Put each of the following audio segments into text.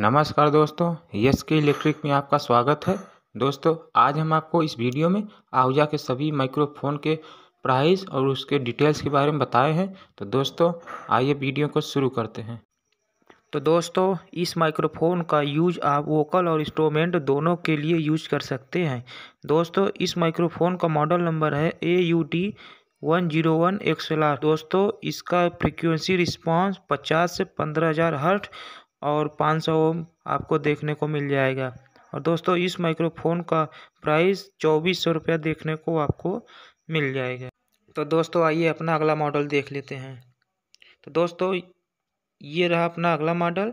नमस्कार दोस्तों यस के इलेक्ट्रिक में आपका स्वागत है दोस्तों आज हम आपको इस वीडियो में आहूजा के सभी माइक्रोफोन के प्राइस और उसके डिटेल्स के बारे में बताए हैं तो दोस्तों आइए वीडियो को शुरू करते हैं तो दोस्तों इस माइक्रोफोन का यूज आप वोकल और इंस्ट्रोमेंट दोनों के लिए यूज कर सकते हैं दोस्तों इस माइक्रोफोन का मॉडल नंबर है A U T one zero one X दोस्तों इसका फ्रिक्वेंसी रिस्पांस पचास से पंद्रह हज़ार हर्ट और पाँच सौ ओम आपको देखने को मिल जाएगा और दोस्तों इस माइक्रोफोन का प्राइस चौबीस सौ रुपया देखने को आपको मिल जाएगा तो दोस्तों आइए अपना अगला मॉडल देख लेते हैं तो दोस्तों ये रहा अपना अगला मॉडल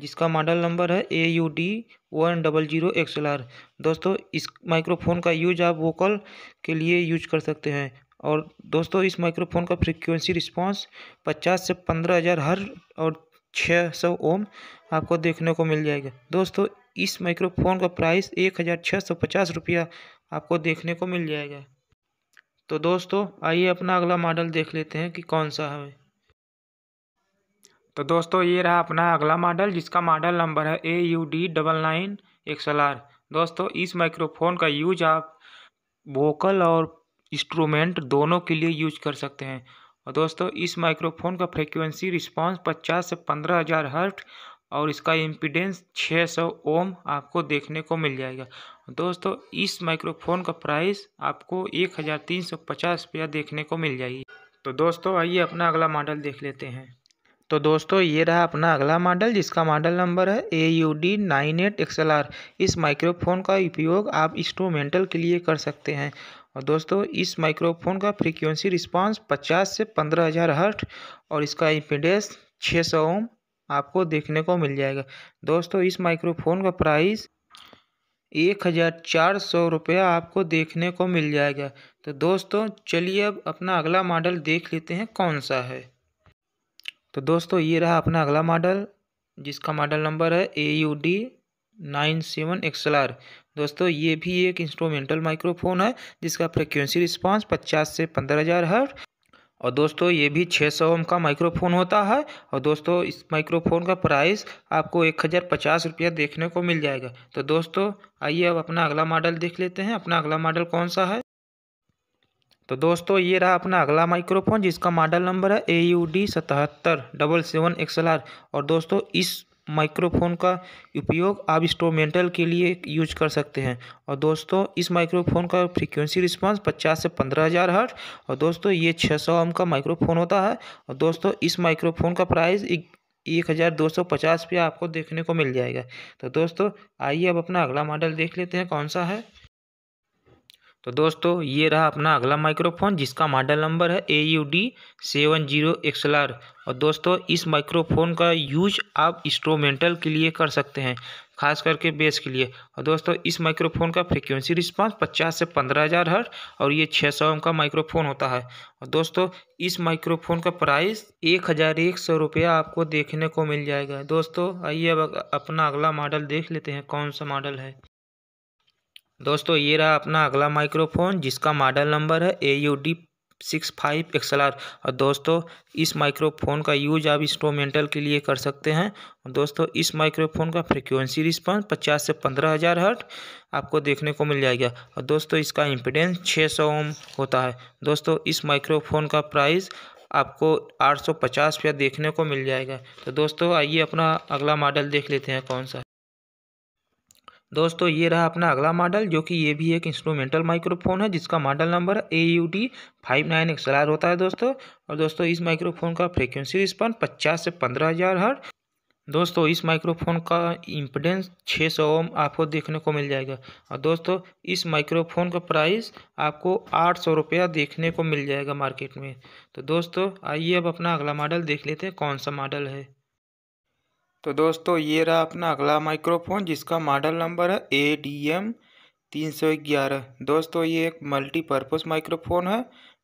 जिसका मॉडल नंबर है A U D one double zero L R दोस्तों इस माइक्रोफोन का यूज आप वोकल के लिए यूज कर सकते हैं और दोस्तों इस माइक्रोफोन का फ्रीक्वेंसी रिस्पांस 50 से पंद्रह हज़ार हर और छः सौ ओम आपको देखने को मिल जाएगा दोस्तों इस माइक्रोफोन का प्राइस एक हज़ार छः सौ पचास रुपया आपको देखने को मिल जाएगा तो दोस्तों आइए अपना अगला मॉडल देख लेते हैं कि कौन सा है तो दोस्तों ये रहा अपना अगला मॉडल जिसका मॉडल नंबर है A U D double nine L R दोस्तों इस माइक्रोफोन का यूज आप वोकल और इंस्ट्रूमेंट दोनों के लिए यूज कर सकते हैं और दोस्तों इस माइक्रोफोन का फ्रीक्वेंसी रिस्पांस 50 से पंद्रह हज़ार हर्ट और इसका इम्पीडेंस 600 ओम आपको देखने को मिल जाएगा दोस्तों इस माइक्रोफोन का प्राइस आपको एक हज़ार तीन सौ पचास रुपया देखने को मिल जाएगी तो दोस्तों आइए अपना अगला मॉडल देख लेते हैं तो दोस्तों ये रहा अपना अगला मॉडल जिसका मॉडल नंबर है A U D nine eight X L R इस माइक्रोफोन का उपयोग आप इंस्ट्रूमेंटल के लिए कर सकते हैं और दोस्तों इस माइक्रोफोन का फ्रीक्वेंसी रिस्पांस 50 से पंद्रह हज़ार हर्ट और इसका इम्पीडेंस 600 सौ ओम आपको देखने को मिल जाएगा दोस्तों इस माइक्रोफोन का प्राइस एक हज़ार चार सौ रुपया आपको देखने को मिल जाएगा तो दोस्तों चलिए अब अपना अगला मॉडल देख लेते हैं कौन सा है तो दोस्तों ये रहा अपना अगला मॉडल जिसका मॉडल नंबर है A U D nine seven L R दोस्तों ये भी एक इंस्ट्रोमेंटल माइक्रोफोन है जिसका फ्रिक्वेंसी रिस्पांस पचास से पंद्रह हज़ार है और दोस्तों ये भी छः सौ ओम का माइक्रोफोन होता है और दोस्तों इस माइक्रोफोन का प्राइस आपको एक हज़ार पचास रुपया देखने को मिल जाएगा तो दोस्तों आइए अब अपना अगला मॉडल देख लेते हैं अपना अगला मॉडल कौन सा है तो दोस्तों ये रहा अपना अगला माइक्रोफोन जिसका मॉडल नंबर है ए यू डी सतहत्तर डबल सेवन एक्सल आर और दोस्तों इस माइक्रोफोन का उपयोग आप इंस्ट्रोमेंटल के लिए यूज कर सकते हैं और दोस्तों इस माइक्रोफोन का फ्रीक्वेंसी रिस्पांस 50 से पंद्रह हज़ार हर्ट और दोस्तों ये 600 सौ का माइक्रोफोन होता है और दोस्तों इस माइक्रोफोन का प्राइस एक हज़ार दो सौ पचास रुपया आपको देखने को मिल जाएगा तो दोस्तों आइए अब अपना अगला मॉडल देख लेते हैं कौन सा है तो दोस्तों ये रहा अपना अगला माइक्रोफोन जिसका मॉडल नंबर है A U D seven zero X L R और दोस्तों इस माइक्रोफोन का यूज आप इंस्ट्रोमेंटल के लिए कर सकते हैं खास करके बेस के लिए और दोस्तों इस माइक्रोफोन का फ्रिक्वेंसी रिस्पांस 50 से पंद्रह हज़ार हर और ये 600 सौ का माइक्रोफोन होता है और दोस्तों इस माइक्रोफोन का प्राइस एक हज़ार एक सौ रुपया आपको देखने को मिल जाएगा दोस्तों आइए अब अपना अगला मॉडल देख लेते हैं कौन सा मॉडल है दोस्तों ये रहा अपना अगला माइक्रोफोन जिसका मॉडल नंबर है A U D six five X और दोस्तों इस माइक्रोफोन का यूज आप इंस्ट्रोमेंटल के लिए कर सकते हैं दोस्तों इस माइक्रोफोन का फ्रिक्वेंसी रिस्पॉन्स पचास से पंद्रह हज़ार हर्ट आपको देखने को मिल जाएगा और दोस्तों इसका इम्पिडेंस छः सौ ओम होता है दोस्तों इस माइक्रोफोन का प्राइस आपको आठ सौ पचास रुपया देखने को मिल जाएगा तो दोस्तों आइए अपना अगला मॉडल देख लेते हैं कौन सा दोस्तों ये रहा अपना अगला मॉडल जो कि ये भी एक इंस्ट्रूमेंटल माइक्रोफोन है जिसका model number A U D five nine X L R होता है दोस्तों और दोस्तों इस माइक्रोफोन का फ्रीक्वेंसी रिस्पॉन्स पचास से पंद्रह हज़ार हर दोस्तों इस माइक्रोफोन का इम्पिडेंस छः सौ ओम आपको देखने को मिल जाएगा और दोस्तों इस माइक्रोफोन का प्राइस आपको आठ सौ रुपया देखने को मिल जाएगा मार्केट में तो दोस्तों आइए अब अपना अगला मॉडल देख लेते हैं कौन सा मॉडल है तो दोस्तों ये रहा अपना अगला माइक्रोफोन जिसका मॉडल नंबर है ए डी एम तीन सौ ग्यारह दोस्तों ये एक मल्टीपर्पज़ माइक्रोफोन है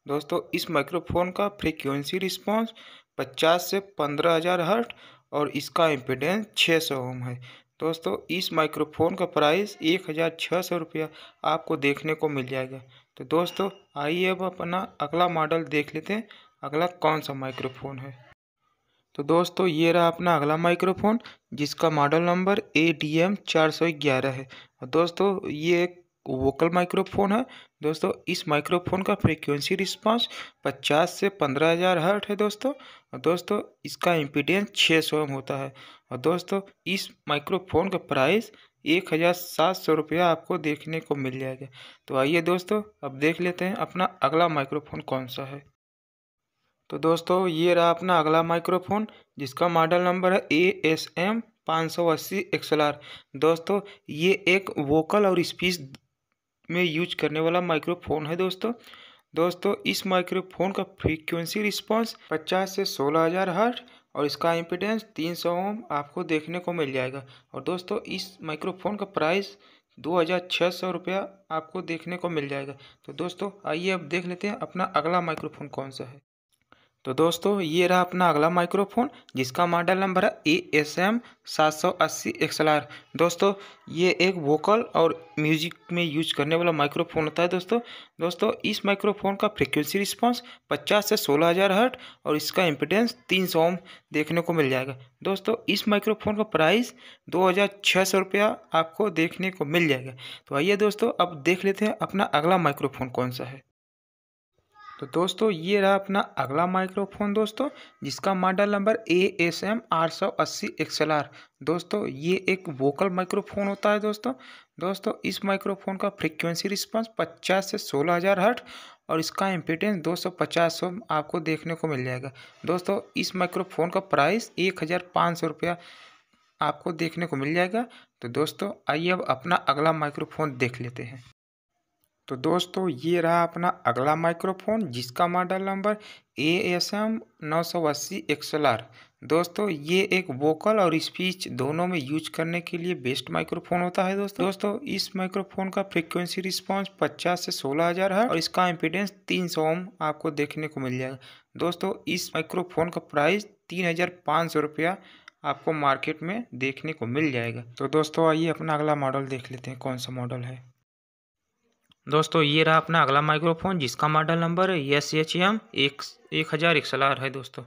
दोस्तों इस माइक्रोफोन का फ्रीक्वेंसी रिस्पांस 50 से पंद्रह हज़ार हर्ट और इसका इम्पिडेंस 600 सौ ओम है दोस्तों इस माइक्रोफोन का प्राइस एक हज़ार छः सौ रुपया आपको देखने को मिल जाएगा तो दोस्तों आइए अब अपना अगला मॉडल देख लेते हैं अगला कौन सा माइक्रोफोन है तो दोस्तों ये रहा अपना अगला माइक्रोफोन जिसका model number A D M चार सौ ग्यारह है और दोस्तों ये एक वोकल माइक्रोफोन है दोस्तों इस माइक्रोफोन का फ्रीक्वेंसी रिस्पांस 50 से 15000 हर्ट है दोस्तों और दोस्तों इसका इम्पीडियंस छः सौ होता है और दोस्तों इस माइक्रोफोन का प्राइस एक हज़ार सात सौ रुपया आपको देखने को मिल जाएगा तो आइए दोस्तों अब देख लेते हैं अपना अगला माइक्रोफोन कौन सा है तो दोस्तों ये रहा अपना अगला माइक्रोफोन जिसका मॉडल नंबर है ए एस एम पाँच सौ अस्सी आर दोस्तों ये एक वोकल और स्पीच में यूज करने वाला माइक्रोफोन है दोस्तों दोस्तों इस माइक्रोफोन का फ्रीक्वेंसी रिस्पांस 50 से सोलह हज़ार हर्ट और इसका इम्पिडेंस 300 ओम आपको देखने को मिल जाएगा और दोस्तों इस माइक्रोफोन का प्राइस दो हज़ार छः सौ रुपया आपको देखने को मिल जाएगा तो दोस्तों आइए अब देख लेते हैं अपना अगला माइक्रोफोन कौन सा है तो दोस्तों ये रहा अपना अगला माइक्रोफोन जिसका मॉडल नंबर है ए एस एम सात सौ अस्सी आर दोस्तों ये एक वोकल और म्यूजिक में यूज करने वाला माइक्रोफोन होता है दोस्तों दोस्तों इस माइक्रोफोन का फ्रिक्वेंसी रिस्पांस 50 से सोलह हज़ार हर्ट और इसका इम्पिडेंस 300 ओम देखने को मिल जाएगा दोस्तों इस माइक्रोफोन का प्राइस दो हज़ार रुपया आपको देखने को मिल जाएगा तो आइए दोस्तों अब देख लेते हैं अपना अगला माइक्रोफोन कौन सा है तो दोस्तों ये रहा अपना अगला माइक्रोफोन दोस्तों जिसका model number A S M आठ सौ अस्सी एक्सएल आर दोस्तों ये एक वोकल माइक्रोफोन होता है दोस्तों दोस्तों इस माइक्रोफोन का फ्रीक्वेंसी रिस्पांस 50 से सोलह हज़ार हर्ट और इसका इम्पिटेंस 250 सौ आपको देखने को मिल जाएगा दोस्तों इस माइक्रोफोन का प्राइस एक हज़ार पाँच सौ रुपया आपको देखने को मिल जाएगा तो दोस्तों आइए अब अपना अगला माइक्रोफोन देख लेते हैं तो दोस्तों ये रहा अपना अगला माइक्रोफोन जिसका model number A S M नौ सौ अस्सी आर दोस्तों ये एक वोकल और स्पीच दोनों में यूज करने के लिए बेस्ट माइक्रोफोन होता है दोस्तों दोस्तों इस माइक्रोफोन का फ्रीक्वेंसी रिस्पांस 50 से 16000 है और इसका इम्पीडेंस 300 ओम आपको देखने को मिल जाएगा दोस्तों इस माइक्रोफोन का प्राइस तीन हज़ार पाँच सौ रुपया आपको मार्केट में देखने को मिल जाएगा तो दोस्तों आइए अपना अगला मॉडल देख लेते हैं कौन सा मॉडल है दोस्तों ये रहा अपना अगला माइक्रोफोन जिसका मॉडल नंबर है एस एच एम एक एक हज़ार एक्सलार है दोस्तों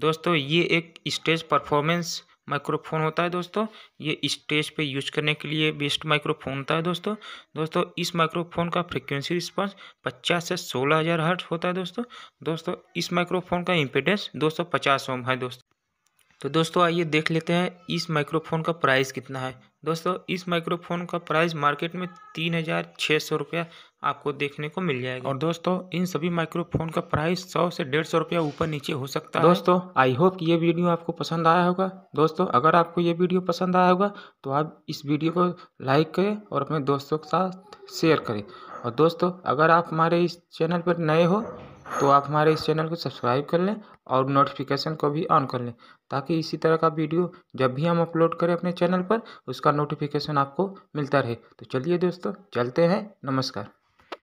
दोस्तों ये एक स्टेज परफॉर्मेंस माइक्रोफोन होता है दोस्तों ये स्टेज पे यूज करने के लिए बेस्ट माइक्रोफोन होता है दोस्तों दोस्तों इस माइक्रोफोन का फ्रिक्वेंसी रिस्पांस 50 से सोलह हज़ार हर्ट होता है दोस्तों दोस्तों इस माइक्रोफोन का इम्पेडेंस 250 ओम है दोस्तों तो दोस्तों आइए देख लेते हैं इस माइक्रोफोन का प्राइस कितना है दोस्तों इस माइक्रोफोन का प्राइस मार्केट में तीन हज़ार छः सौ रुपया आपको देखने को मिल जाएगा और दोस्तों इन सभी माइक्रोफोन का प्राइस सौ से डेढ़ सौ रुपया ऊपर नीचे हो सकता है दोस्तों आई होप ये वीडियो आपको पसंद आया होगा दोस्तों अगर आपको ये वीडियो पसंद आया होगा तो आप इस वीडियो को लाइक करें और अपने दोस्तों के साथ शेयर करें और दोस्तों अगर आप हमारे इस चैनल पर नए हो तो आप हमारे इस चैनल को सब्सक्राइब कर लें और नोटिफिकेशन को भी ऑन कर लें ताकि इसी तरह का वीडियो जब भी हम अपलोड करें अपने चैनल पर उसका नोटिफिकेशन आपको मिलता रहे तो चलिए दोस्तों चलते हैं नमस्कार